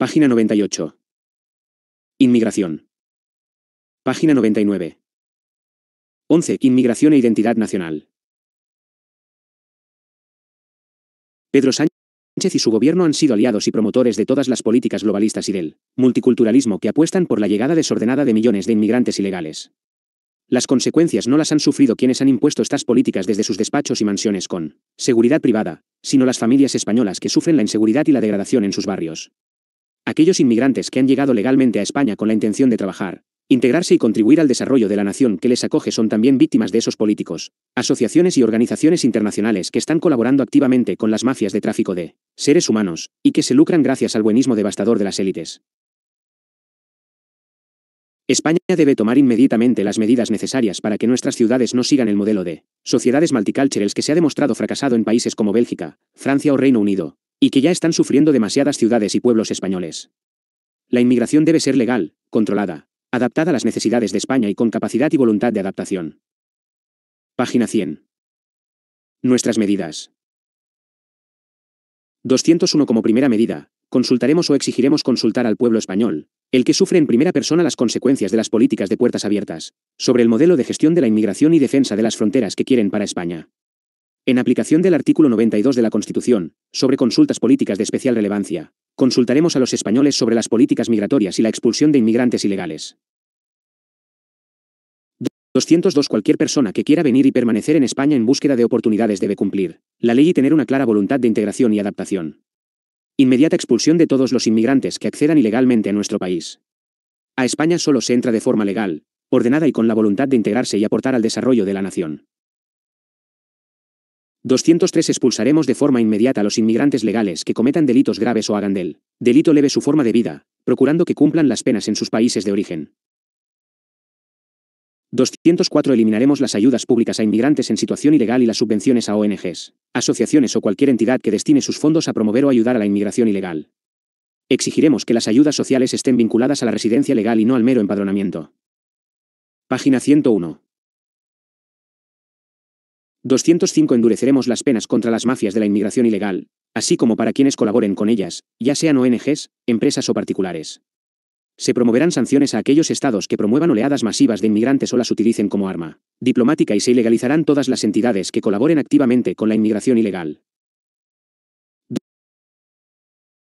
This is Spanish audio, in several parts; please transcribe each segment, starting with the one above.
Página 98. Inmigración. Página 99. 11. Inmigración e identidad nacional. Pedro Sánchez y su gobierno han sido aliados y promotores de todas las políticas globalistas y del multiculturalismo que apuestan por la llegada desordenada de millones de inmigrantes ilegales. Las consecuencias no las han sufrido quienes han impuesto estas políticas desde sus despachos y mansiones con seguridad privada, sino las familias españolas que sufren la inseguridad y la degradación en sus barrios. Aquellos inmigrantes que han llegado legalmente a España con la intención de trabajar, integrarse y contribuir al desarrollo de la nación que les acoge son también víctimas de esos políticos, asociaciones y organizaciones internacionales que están colaborando activamente con las mafias de tráfico de seres humanos, y que se lucran gracias al buenismo devastador de las élites. España debe tomar inmediatamente las medidas necesarias para que nuestras ciudades no sigan el modelo de sociedades multiculturales que se ha demostrado fracasado en países como Bélgica, Francia o Reino Unido, y que ya están sufriendo demasiadas ciudades y pueblos españoles. La inmigración debe ser legal, controlada, adaptada a las necesidades de España y con capacidad y voluntad de adaptación. Página 100. Nuestras medidas. 201 Como primera medida, consultaremos o exigiremos consultar al pueblo español, el que sufre en primera persona las consecuencias de las políticas de puertas abiertas, sobre el modelo de gestión de la inmigración y defensa de las fronteras que quieren para España. En aplicación del artículo 92 de la Constitución, sobre consultas políticas de especial relevancia, consultaremos a los españoles sobre las políticas migratorias y la expulsión de inmigrantes ilegales. 202 Cualquier persona que quiera venir y permanecer en España en búsqueda de oportunidades debe cumplir la ley y tener una clara voluntad de integración y adaptación. Inmediata expulsión de todos los inmigrantes que accedan ilegalmente a nuestro país. A España solo se entra de forma legal, ordenada y con la voluntad de integrarse y aportar al desarrollo de la nación. 203 Expulsaremos de forma inmediata a los inmigrantes legales que cometan delitos graves o hagan del delito leve su forma de vida, procurando que cumplan las penas en sus países de origen. 204 Eliminaremos las ayudas públicas a inmigrantes en situación ilegal y las subvenciones a ONGs, asociaciones o cualquier entidad que destine sus fondos a promover o ayudar a la inmigración ilegal. Exigiremos que las ayudas sociales estén vinculadas a la residencia legal y no al mero empadronamiento. Página 101. 205 Endureceremos las penas contra las mafias de la inmigración ilegal, así como para quienes colaboren con ellas, ya sean ONGs, empresas o particulares. Se promoverán sanciones a aquellos estados que promuevan oleadas masivas de inmigrantes o las utilicen como arma diplomática y se ilegalizarán todas las entidades que colaboren activamente con la inmigración ilegal.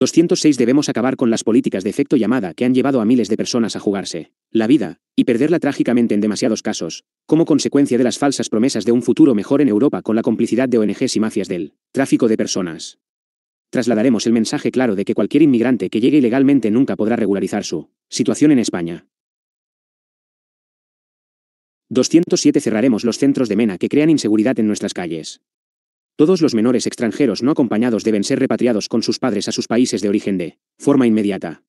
206 Debemos acabar con las políticas de efecto llamada que han llevado a miles de personas a jugarse la vida, y perderla trágicamente en demasiados casos, como consecuencia de las falsas promesas de un futuro mejor en Europa con la complicidad de ONGs y mafias del tráfico de personas. Trasladaremos el mensaje claro de que cualquier inmigrante que llegue ilegalmente nunca podrá regularizar su situación en España. 207 Cerraremos los centros de MENA que crean inseguridad en nuestras calles. Todos los menores extranjeros no acompañados deben ser repatriados con sus padres a sus países de origen de forma inmediata.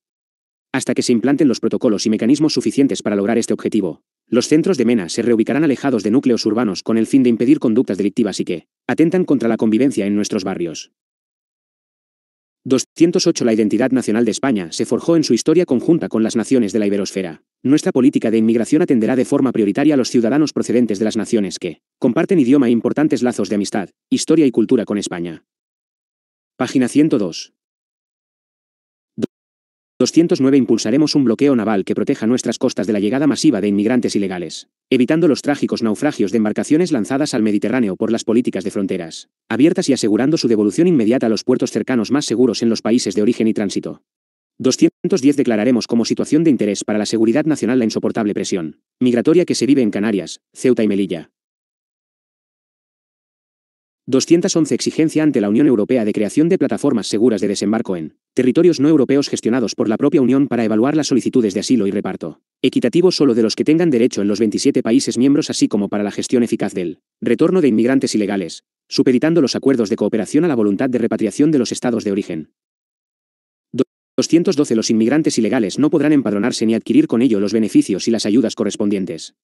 Hasta que se implanten los protocolos y mecanismos suficientes para lograr este objetivo, los centros de MENA se reubicarán alejados de núcleos urbanos con el fin de impedir conductas delictivas y que atentan contra la convivencia en nuestros barrios. 208 La identidad nacional de España se forjó en su historia conjunta con las naciones de la Iberosfera. Nuestra política de inmigración atenderá de forma prioritaria a los ciudadanos procedentes de las naciones que comparten idioma e importantes lazos de amistad, historia y cultura con España. Página 102. 209 Impulsaremos un bloqueo naval que proteja nuestras costas de la llegada masiva de inmigrantes ilegales, evitando los trágicos naufragios de embarcaciones lanzadas al Mediterráneo por las políticas de fronteras, abiertas y asegurando su devolución inmediata a los puertos cercanos más seguros en los países de origen y tránsito. 210 Declararemos como situación de interés para la seguridad nacional la insoportable presión migratoria que se vive en Canarias, Ceuta y Melilla, 211 Exigencia ante la Unión Europea de creación de plataformas seguras de desembarco en territorios no europeos gestionados por la propia Unión para evaluar las solicitudes de asilo y reparto. Equitativo solo de los que tengan derecho en los 27 países miembros así como para la gestión eficaz del retorno de inmigrantes ilegales, supeditando los acuerdos de cooperación a la voluntad de repatriación de los estados de origen. 212 Los inmigrantes ilegales no podrán empadronarse ni adquirir con ello los beneficios y las ayudas correspondientes.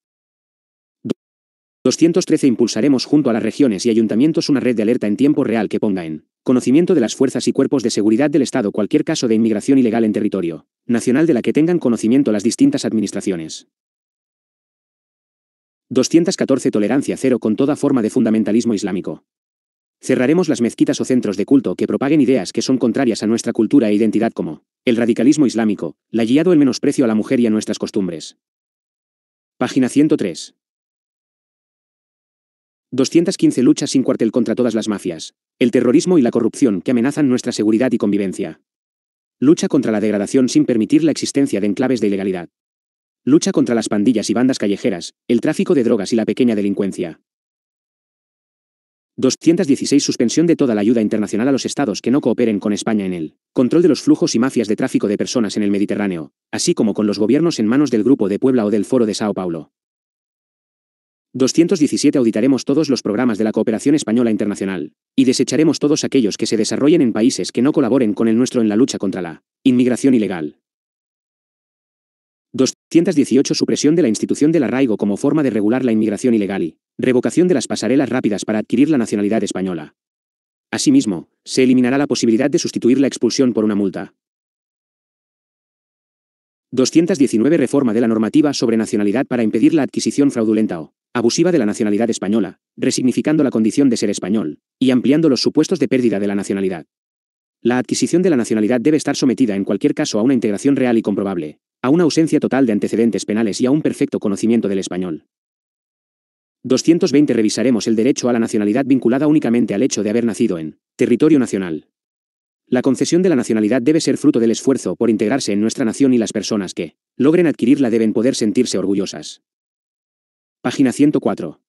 213 Impulsaremos junto a las regiones y ayuntamientos una red de alerta en tiempo real que ponga en conocimiento de las fuerzas y cuerpos de seguridad del Estado cualquier caso de inmigración ilegal en territorio nacional de la que tengan conocimiento las distintas administraciones. 214 Tolerancia cero con toda forma de fundamentalismo islámico. Cerraremos las mezquitas o centros de culto que propaguen ideas que son contrarias a nuestra cultura e identidad como el radicalismo islámico, la guiado el menosprecio a la mujer y a nuestras costumbres. Página 103. 215 Lucha sin cuartel contra todas las mafias, el terrorismo y la corrupción que amenazan nuestra seguridad y convivencia. Lucha contra la degradación sin permitir la existencia de enclaves de ilegalidad. Lucha contra las pandillas y bandas callejeras, el tráfico de drogas y la pequeña delincuencia. 216 Suspensión de toda la ayuda internacional a los estados que no cooperen con España en el Control de los flujos y mafias de tráfico de personas en el Mediterráneo, así como con los gobiernos en manos del Grupo de Puebla o del Foro de Sao Paulo. 217 Auditaremos todos los programas de la cooperación española internacional, y desecharemos todos aquellos que se desarrollen en países que no colaboren con el nuestro en la lucha contra la inmigración ilegal. 218 Supresión de la institución del arraigo como forma de regular la inmigración ilegal y revocación de las pasarelas rápidas para adquirir la nacionalidad española. Asimismo, se eliminará la posibilidad de sustituir la expulsión por una multa. 219 Reforma de la normativa sobre nacionalidad para impedir la adquisición fraudulenta o abusiva de la nacionalidad española, resignificando la condición de ser español, y ampliando los supuestos de pérdida de la nacionalidad. La adquisición de la nacionalidad debe estar sometida en cualquier caso a una integración real y comprobable, a una ausencia total de antecedentes penales y a un perfecto conocimiento del español. 220 Revisaremos el derecho a la nacionalidad vinculada únicamente al hecho de haber nacido en territorio nacional. La concesión de la nacionalidad debe ser fruto del esfuerzo por integrarse en nuestra nación y las personas que logren adquirirla deben poder sentirse orgullosas Página 104.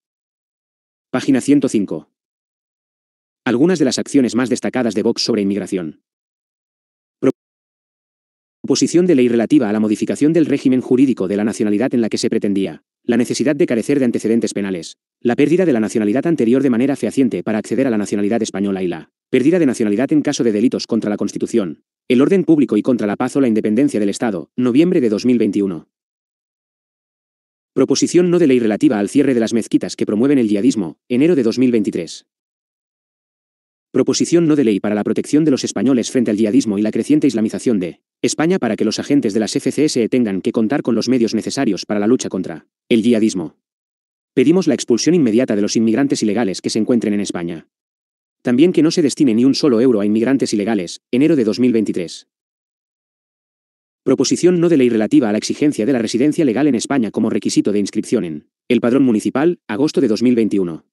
Página 105. Algunas de las acciones más destacadas de Vox sobre inmigración. Proposición de ley relativa a la modificación del régimen jurídico de la nacionalidad en la que se pretendía. La necesidad de carecer de antecedentes penales. La pérdida de la nacionalidad anterior de manera fehaciente para acceder a la nacionalidad española y la pérdida de nacionalidad en caso de delitos contra la Constitución, el orden público y contra la paz o la independencia del Estado, noviembre de 2021. Proposición no de ley relativa al cierre de las mezquitas que promueven el yihadismo, enero de 2023. Proposición no de ley para la protección de los españoles frente al yihadismo y la creciente islamización de España para que los agentes de las FCSE tengan que contar con los medios necesarios para la lucha contra el yihadismo. Pedimos la expulsión inmediata de los inmigrantes ilegales que se encuentren en España. También que no se destine ni un solo euro a inmigrantes ilegales, enero de 2023. Proposición no de ley relativa a la exigencia de la residencia legal en España como requisito de inscripción en el Padrón Municipal, agosto de 2021.